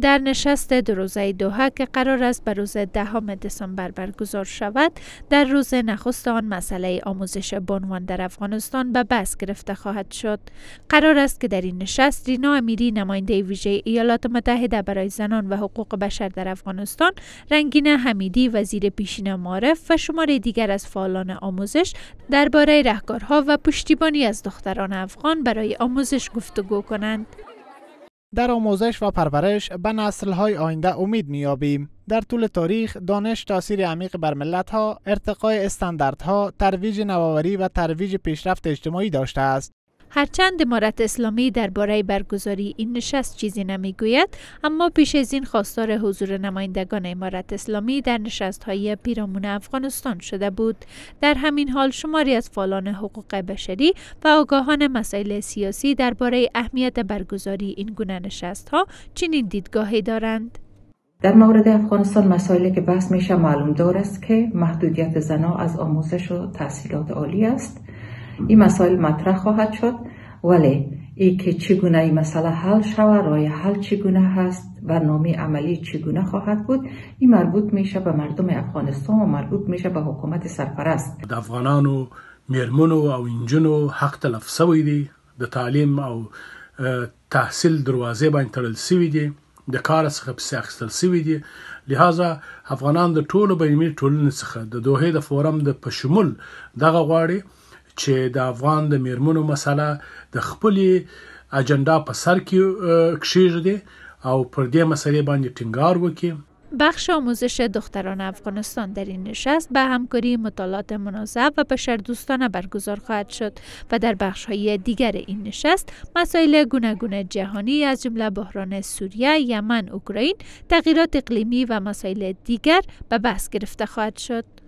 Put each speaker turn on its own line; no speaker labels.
در نشست دو روزه دوها که قرار است به روز دهم دسامبر برگزار شود در روز نخست آن مسئله آموزش بانوان در افغانستان به بحث گرفته خواهد شد قرار است که در این نشست رینا امیری نماینده ویژه ایالات متحده برای زنان و حقوق بشر در افغانستان رنگینه حمیدی وزیر پیشین معارف و شماره دیگر از فعالان آموزش درباره رهکارها و پشتیبانی از دختران افغان برای آموزش گفتگو کنند
در آموزش و پرورش به های آینده امید میابیم. در طول تاریخ دانش تاثیر عمیق بر ها، ارتقای استانداردها، ترویج نوآوری و ترویج پیشرفت اجتماعی داشته است.
هرچند امارت اسلامی درباره برگزاری این نشست چیزی نمیگوید اما پیش از این خواستار حضور نمایندگان امارت اسلامی در نشست های پیرامون افغانستان شده بود در همین حال شماری از فعالان حقوق بشری و آگاهان مسائل سیاسی درباره اهمیت برگزاری این گونه نشست ها چنین دیدگاهی دارند
در مورد افغانستان مسائلی که بحث میشه معلوم دار است که محدودیت زنا از آموزش و تحصیلات عالی است این مسائل مطرح خواهد شد ولی ای که چگونه این مسئله حل شوه رای حل چگونه هست برنامه عملی چگونه خواهد بود این مربوط میشه به مردم افغانستان و مربوط میشه به حکومت
سرپرست د افغانانو میرمنو او انجنو حق تلف سوی دی د تعلیم او تحصیل دروازه باندې تړل سوی دی د کار څخه پس اخیستل سوی دی لهدا افغانان د ټولو بینالمللي ټولنې څخه د دوه د فورم د پشمول دغه غواړي چې د افغان د میرمنو مسله د خپلې اجنډا په سر کې دی او پر دې مسلې باندې ټینګار وکړي
بخش آموزش دختران افغانستان در این نشست به همکاری مطالعات مناسب و بشردوستانه برگزار خواهد شد و در بخش های دیگر این نشست مسائل گوناگون جهانی از جمله بحران سوریه، یمن، اوکراین، تغییرات اقلیمی و مسائل دیگر به بحث گرفته خواهد شد.